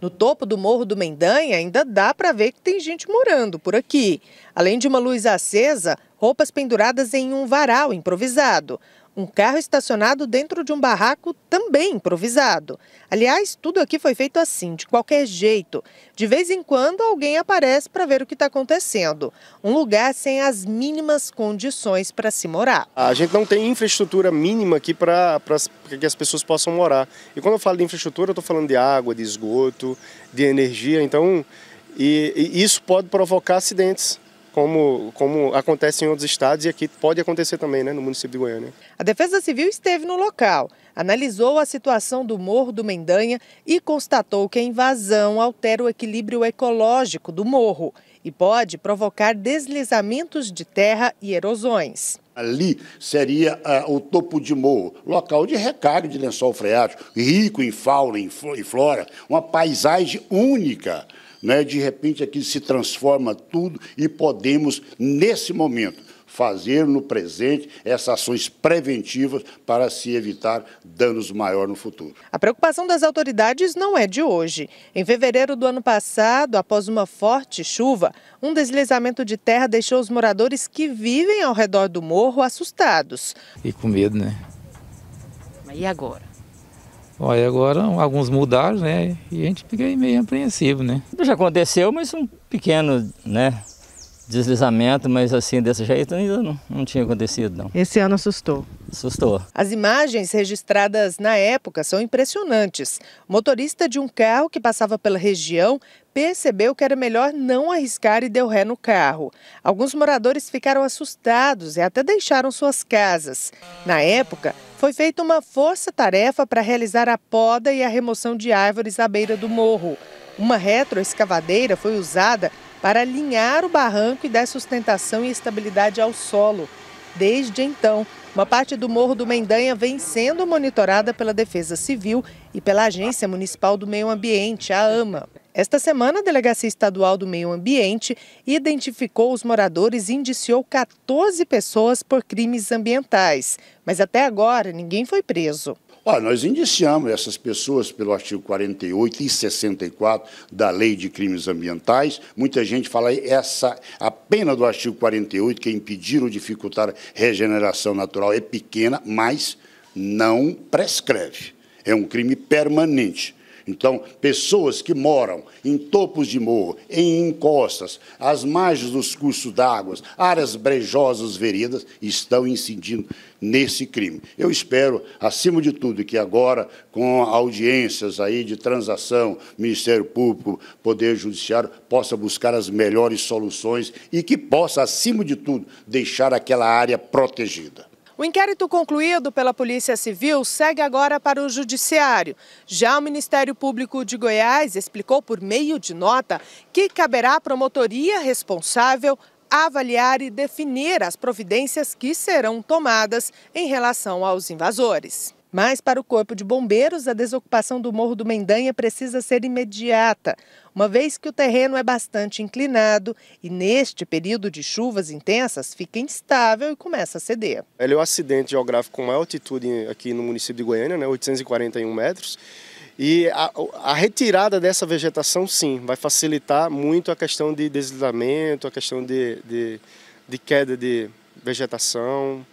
No topo do Morro do Mendanha ainda dá para ver que tem gente morando por aqui. Além de uma luz acesa, roupas penduradas em um varal improvisado. Um carro estacionado dentro de um barraco também improvisado. Aliás, tudo aqui foi feito assim, de qualquer jeito. De vez em quando, alguém aparece para ver o que está acontecendo. Um lugar sem as mínimas condições para se morar. A gente não tem infraestrutura mínima aqui para que as pessoas possam morar. E quando eu falo de infraestrutura, eu estou falando de água, de esgoto, de energia. Então, e, e isso pode provocar acidentes como, como acontece em outros estados e aqui pode acontecer também né, no município de Goiânia. A Defesa Civil esteve no local, analisou a situação do Morro do Mendanha e constatou que a invasão altera o equilíbrio ecológico do morro e pode provocar deslizamentos de terra e erosões. Ali seria ah, o topo de morro, local de recarga de lençol freático, rico em fauna e flora, uma paisagem única né, de repente aqui se transforma tudo e podemos, nesse momento, fazer no presente essas ações preventivas para se evitar danos maiores no futuro. A preocupação das autoridades não é de hoje. Em fevereiro do ano passado, após uma forte chuva, um deslizamento de terra deixou os moradores que vivem ao redor do morro assustados. E com medo, né? e agora? Olha agora alguns mudaram, né? E a gente fica meio apreensivo, né? Já aconteceu, mas um pequeno, né? Deslizamento, mas assim, desse jeito ainda não, não tinha acontecido, não. Esse ano assustou. Assustou. As imagens registradas na época são impressionantes. O motorista de um carro que passava pela região percebeu que era melhor não arriscar e deu ré no carro. Alguns moradores ficaram assustados e até deixaram suas casas. Na época, foi feita uma força-tarefa para realizar a poda e a remoção de árvores à beira do morro. Uma retroescavadeira foi usada para alinhar o barranco e dar sustentação e estabilidade ao solo. Desde então, uma parte do Morro do Mendanha vem sendo monitorada pela Defesa Civil e pela Agência Municipal do Meio Ambiente, a AMA. Esta semana, a Delegacia Estadual do Meio Ambiente identificou os moradores e indiciou 14 pessoas por crimes ambientais. Mas até agora, ninguém foi preso. Olha, nós indiciamos essas pessoas pelo artigo 48 e 64 da Lei de Crimes Ambientais. Muita gente fala essa a pena do artigo 48 que é impedir ou dificultar a regeneração natural é pequena, mas não prescreve. É um crime permanente. Então, pessoas que moram em topos de morro, em encostas, às margens dos cursos d'água, áreas brejosas, veredas, estão incidindo nesse crime. Eu espero, acima de tudo, que agora, com audiências aí de transação, Ministério Público, Poder Judiciário, possa buscar as melhores soluções e que possa, acima de tudo, deixar aquela área protegida. O inquérito concluído pela Polícia Civil segue agora para o Judiciário. Já o Ministério Público de Goiás explicou por meio de nota que caberá à promotoria responsável avaliar e definir as providências que serão tomadas em relação aos invasores. Mas, para o Corpo de Bombeiros, a desocupação do Morro do Mendanha precisa ser imediata, uma vez que o terreno é bastante inclinado e, neste período de chuvas intensas, fica instável e começa a ceder. Ele é um acidente geográfico com maior altitude aqui no município de Goiânia, né, 841 metros. E a, a, retirada dessa vegetação, sim, vai facilitar muito a questão de deslizamento, a questão de, de, de queda de vegetação.